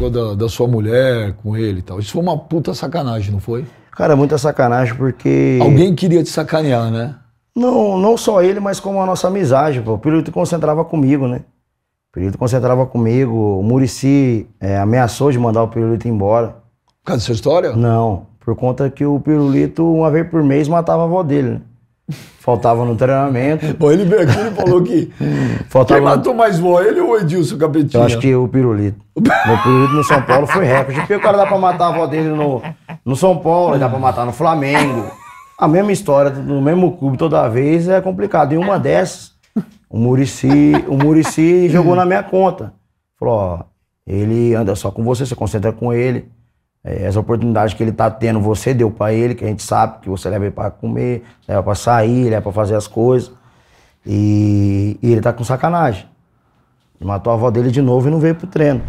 chegou da, da sua mulher com ele e tal. Isso foi uma puta sacanagem, não foi? Cara, muita sacanagem porque. Alguém queria te sacanear, né? Não, não só ele, mas como a nossa amizade. Pô. O Pirulito concentrava comigo, né? O Pirulito concentrava comigo. O Murici é, ameaçou de mandar o Pirulito embora. Por causa dessa história? Não, por conta que o Pirulito, uma vez por mês, matava a avó dele, né? Faltava no treinamento. Bom, ele veio aqui e falou que. Faltava quem matou mais vó, ele ou o Edilson Capetinho? Eu acho que o Pirulito. O Pirulito no São Paulo foi recorde. Porque o cara dá pra matar a vó dele no, no São Paulo, dá pra matar no Flamengo. A mesma história, no mesmo clube toda vez é complicado. E uma dessas, o Murici, o Murici jogou na minha conta. Falou: ó, ele anda só com você, você concentra com ele. É, essa oportunidade que ele tá tendo, você deu para ele, que a gente sabe que você leva ele pra comer, leva pra sair, leva pra fazer as coisas. E, e ele tá com sacanagem. Matou a avó dele de novo e não veio pro treino.